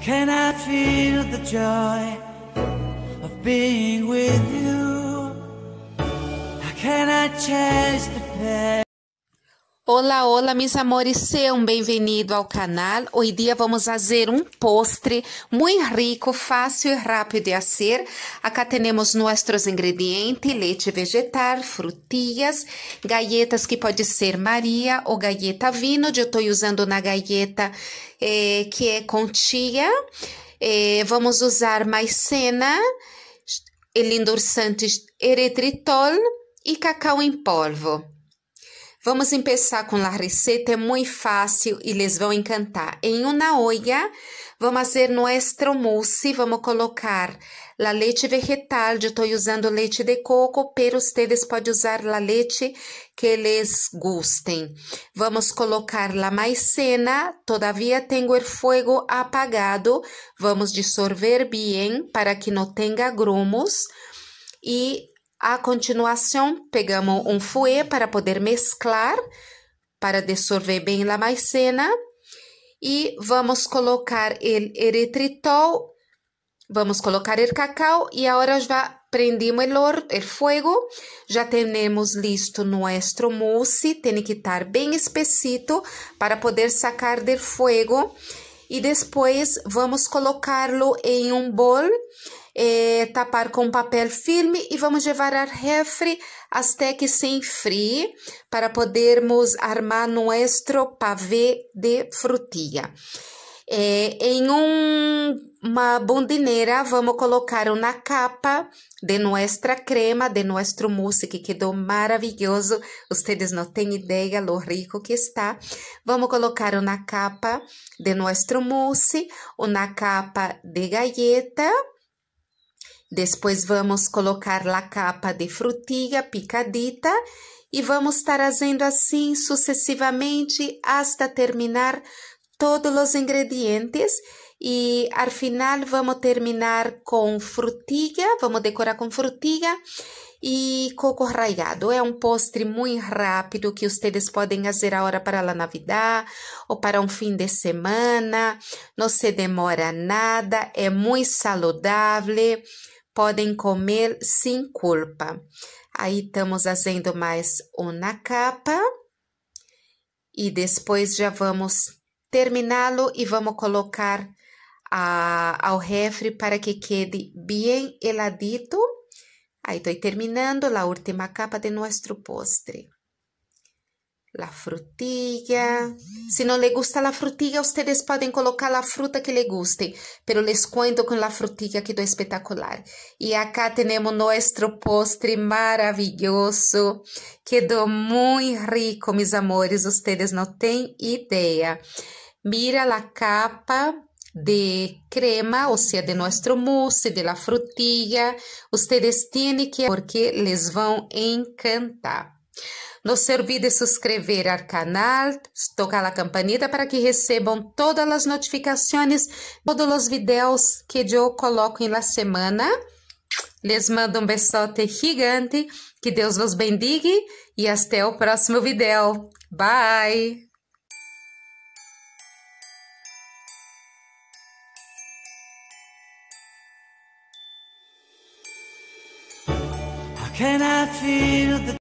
Can I feel the joy of being with you? How can I chase the pain? Olá, olá, meus amores, sejam bem-vindos ao canal. Hoje dia vamos fazer um postre muito rico, fácil e rápido de fazer. Acá temos nossos ingredientes, leite vegetal, frutillas, galletas que pode ser Maria ou galleta vino. Eu estou usando na galleta eh, que é com chia. Eh, vamos usar maicena, endurçante eritritol e cacau em polvo. Vamos começar com a receita, é muito fácil e les vão encantar. Em uma olla, vamos fazer nosso mousse, vamos colocar a leite vegetal, eu estou usando leite de coco, pero ustedes podem usar a leite que les gustem. Vamos colocar a maicena, todavia tenho o fogo apagado, vamos dissolver bem para que não tenha grumos e a continuação, pegamos um fouet para poder mesclar, para dissolver bem a maicena. E vamos colocar o eritritol, vamos colocar o cacau e agora já prendemos o fogo. Já temos listo nosso mousse, tem que estar bem espessito para poder sacar do fogo. E depois vamos colocá-lo em um bol é, tapar com papel firme e vamos levar ao refri até que se enfrie para podermos armar nosso pavê de frutinha. É, em um, uma bondineira, vamos colocar uma capa de nossa crema, de nosso mousse, que quedou maravilhoso. Vocês não têm ideia do rico que está. Vamos colocar uma capa de nosso mousse, uma capa de galheta. Depois vamos colocar a capa de frutilha picadita e vamos trazendo assim sucessivamente hasta terminar todos os ingredientes e ao final vamos terminar com frutilha, vamos decorar com frutilha e coco rallado. É um postre muito rápido que vocês podem fazer a hora para a Navidad ou para um fim de semana. Não se demora nada, é muito saudável podem comer sem culpa. Aí estamos fazendo mais uma capa e depois já vamos terminá-lo e vamos colocar a, ao refri para que quede bem heladito. Aí estou terminando a última capa de nosso postre la frutilla. Si no le gusta la frutilla, ustedes pueden colocar la fruta que le guste, pero les cuento con la frutilla quedó espectacular. Y acá tenemos nuestro postre maravilloso. Quedó muy rico, mis amores, ustedes no tienen idea. Mira la capa de crema, o sea, de nuestro mousse, de la frutilla. Ustedes tienen que porque les van a encantar. Nos servir de subscrever ao canal, tocar a campanita para que recebam todas as notificações, todos os vídeos que eu coloco na semana. Les mando um besote gigante, que Deus vos bendiga e até o próximo vídeo. Bye! Can I feel the